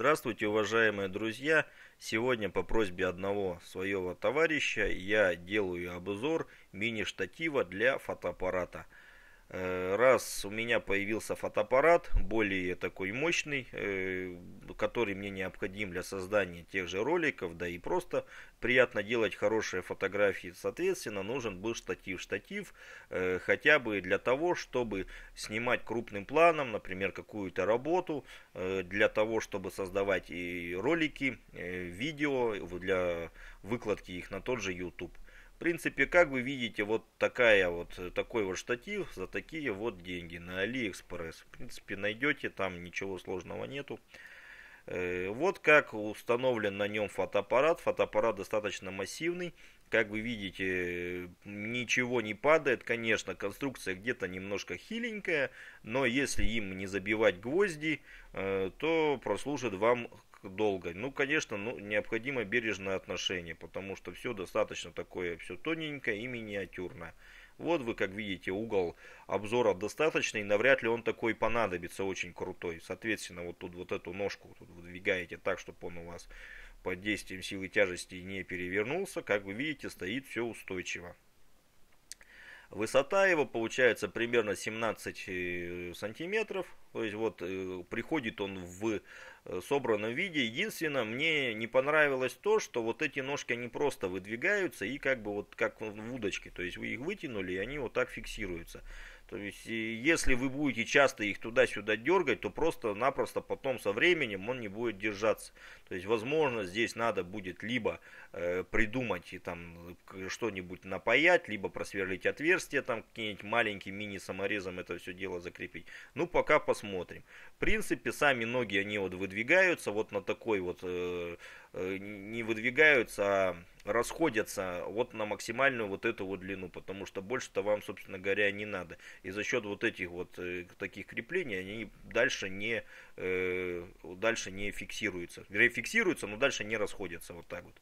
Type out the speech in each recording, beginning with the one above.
Здравствуйте, уважаемые друзья! Сегодня по просьбе одного своего товарища я делаю обзор мини-штатива для фотоаппарата – Э, раз у меня появился фотоаппарат, более такой мощный, э, который мне необходим для создания тех же роликов, да и просто приятно делать хорошие фотографии, соответственно, нужен был штатив. Штатив э, хотя бы для того, чтобы снимать крупным планом, например, какую-то работу, для того, чтобы создавать и ролики, видео для выкладки их на тот же YouTube. В принципе, как вы видите, вот такая вот э, такой вот штатив за такие вот деньги на AliExpress. В принципе, найдете, там ничего сложного нету. Э, вот как установлен на нем фотоаппарат. Фотоаппарат достаточно массивный. Как вы видите, ничего не падает. Конечно, конструкция где-то немножко хиленькая, но если им не забивать гвозди, э, то прослужит вам долго. Ну, конечно, ну, необходимо бережное отношение, потому что все достаточно такое, все тоненькое и миниатюрное. Вот вы, как видите, угол обзора достаточный, навряд ли он такой понадобится, очень крутой. Соответственно, вот тут вот эту ножку тут выдвигаете так, чтобы он у вас под действием силы тяжести не перевернулся. Как вы видите, стоит все устойчиво. Высота его получается примерно 17 э, сантиметров. То есть вот э, приходит он в э, собранном виде. Единственное, мне не понравилось то, что вот эти ножки, они просто выдвигаются и как бы вот как в удочке. То есть вы их вытянули и они вот так фиксируются. То есть э, если вы будете часто их туда-сюда дергать, то просто-напросто потом со временем он не будет держаться. То есть возможно здесь надо будет либо э, придумать и там что-нибудь напаять, либо просверлить отверстие там какие-нибудь маленькие мини-саморезом это все дело закрепить. Ну пока посмотрим посмотрим. В принципе, сами ноги, они вот выдвигаются, вот на такой вот, э, э, не выдвигаются, а расходятся вот на максимальную вот эту вот длину, потому что больше-то вам, собственно говоря, не надо. И за счет вот этих вот э, таких креплений они дальше не, э, дальше не фиксируются. Вернее, фиксируются, но дальше не расходятся вот так вот.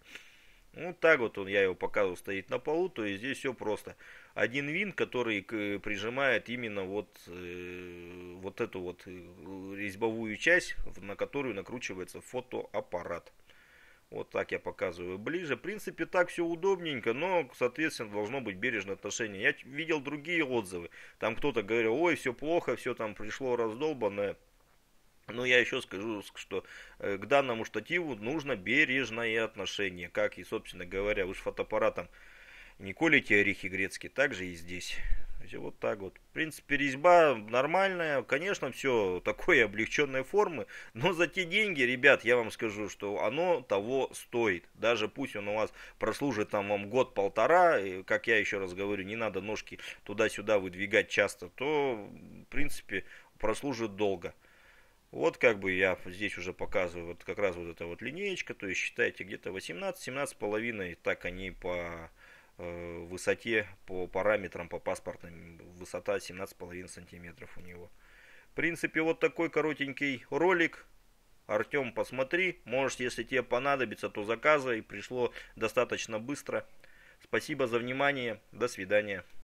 Вот ну, так вот он, я его показывал, стоит на полу, то есть здесь все просто. Один винт, который прижимает именно вот, э, вот эту вот э, резьбовую часть, на которую накручивается фотоаппарат. Вот так я показываю ближе. В принципе, так все удобненько, но, соответственно, должно быть бережное отношение. Я видел другие отзывы. Там кто-то говорил, ой, все плохо, все там пришло раздолбанное. Но я еще скажу, что э, к данному штативу нужно бережное отношение, как и, собственно говоря, вы же фотоаппаратом не колите орехи грецкие, так же и здесь. Вот так вот. В принципе, резьба нормальная, конечно, все такой облегченной формы, но за те деньги, ребят, я вам скажу, что оно того стоит. Даже пусть он у вас прослужит там вам год-полтора, как я еще раз говорю, не надо ножки туда-сюда выдвигать часто, то, в принципе, прослужит долго. Вот как бы я здесь уже показываю вот как раз вот эта вот линеечка, то есть считайте где-то 18, 17 половиной, так они по э, высоте, по параметрам, по паспортным, высота 17 половиной сантиметров у него. В принципе, вот такой коротенький ролик. Артем, посмотри, Можешь, если тебе понадобится, то заказывай, пришло достаточно быстро. Спасибо за внимание, до свидания.